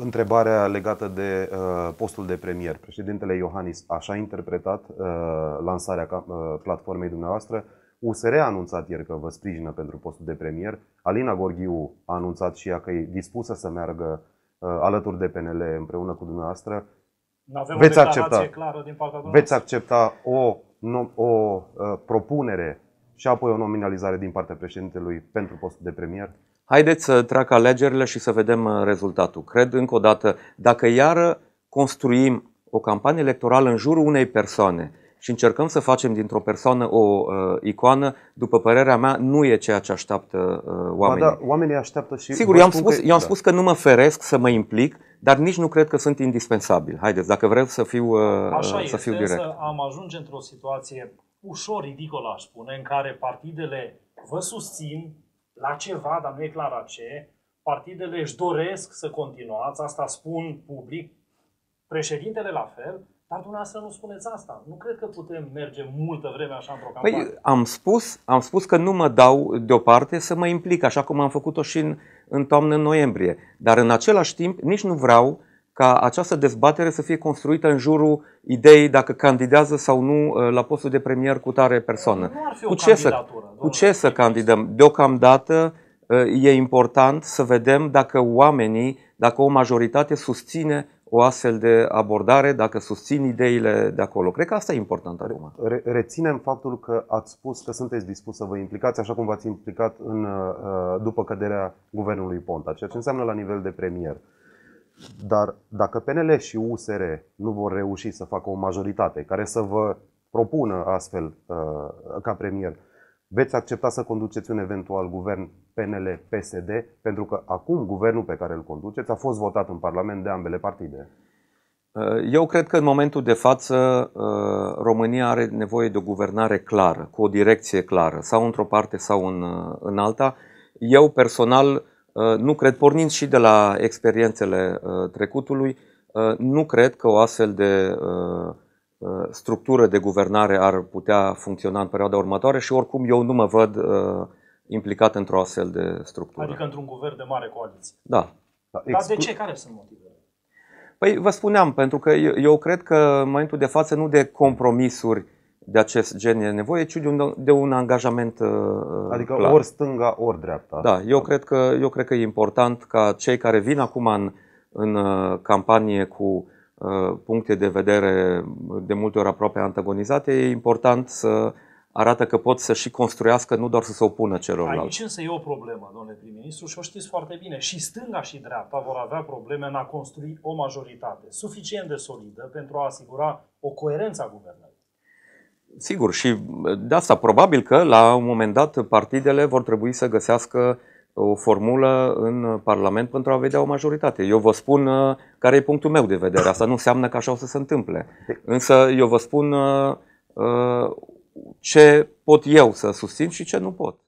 întrebarea legată de uh, postul de premier. Președintele Iohannis așa a interpretat uh, lansarea ca, uh, platformei dumneavoastră. USR a anunțat ieri că vă sprijină pentru postul de premier. Alina Gorghiu a anunțat și ea că e dispusă să meargă uh, alături de PNL împreună cu dumneavoastră. N-avem veți o accepta, clară din partea Veți accepta o, no, o uh, propunere și apoi o nominalizare din partea președintelui pentru postul de premier? Haideți să treacă alegerile și să vedem uh, rezultatul. Cred încă o dată, dacă iară construim o campanie electorală în jurul unei persoane și încercăm să facem dintr-o persoană o uh, icoană, după părerea mea, nu e ceea ce așteaptă uh, oamenii. Ba da, oamenii așteaptă și. Sigur, eu am, spus, că... eu am da. spus că nu mă feresc să mă implic, dar nici nu cred că sunt indispensabil. Haideți, dacă vreau să fiu, uh, Așa să este, fiu direct. Să am ajunge într-o situație ușor ridicol, aș spune, în care partidele vă susțin la ceva, dar nu e clar la ce, partidele își doresc să continuați, asta spun public, președintele la fel, dar dumneavoastră nu spuneți asta. Nu cred că putem merge multă vreme așa într-o păi, campanie. Păi, am, spus, am spus că nu mă dau deoparte să mă implic, așa cum am făcut-o și în, în toamnă, în noiembrie. Dar în același timp, nici nu vreau ca această dezbatere să fie construită în jurul ideii dacă candidează sau nu uh, la postul de premier cu tare persoană. Cu ce, să, cu ce să candidăm? Deocamdată uh, e important să vedem dacă oamenii, dacă o majoritate susține o astfel de abordare, dacă susțin ideile de acolo. Cred că asta e important, acum. Re- reținem faptul că ați spus că sunteți dispus să vă implicați așa cum v-ați implicat în, uh, după căderea guvernului Ponta, ceea ce înseamnă la nivel de premier. Dar dacă PNL și USR nu vor reuși să facă o majoritate care să vă propună astfel uh, ca premier, veți accepta să conduceți un eventual guvern PNL-PSD, pentru că acum guvernul pe care îl conduceți a fost votat în Parlament de ambele partide. Uh, eu cred că în momentul de față uh, România are nevoie de o guvernare clară, cu o direcție clară, sau într-o parte sau în, în alta. Eu personal Uh, nu cred, pornind și de la experiențele uh, trecutului, uh, nu cred că o astfel de structură de guvernare ar putea funcționa în perioada următoare și oricum eu nu mă văd implicat într-o astfel de structură. Adică într-un guvern de mare coaliție. Da. da Dar de ce? Care sunt motivele? Păi vă spuneam, pentru că eu, eu cred că în momentul de față nu de compromisuri uh, de acest gen e nevoie, ci de un, de un angajament uh, uh, Adică clar. ori stânga, ori dreapta. Da, eu cred, că, eu cred că e important ca cei care vin acum în, în uh, campanie cu puncte de vedere de multe ori aproape antagonizate, e important să arată că pot să și construiască, nu doar să se opună celorlalți. Aici însă e o problemă, domnule prim-ministru, și o știți foarte bine. Și stânga și dreapta vor avea probleme în a construi o majoritate suficient de solidă pentru a asigura o coerență a guvernării. Sigur, și de asta probabil că la un moment dat partidele vor trebui să găsească o formulă în Parlament pentru a vedea o majoritate. Eu vă spun uh, care e punctul meu de vedere. Asta nu înseamnă că așa o să se întâmple. Însă eu vă spun uh, uh, ce pot eu să susțin și ce nu pot.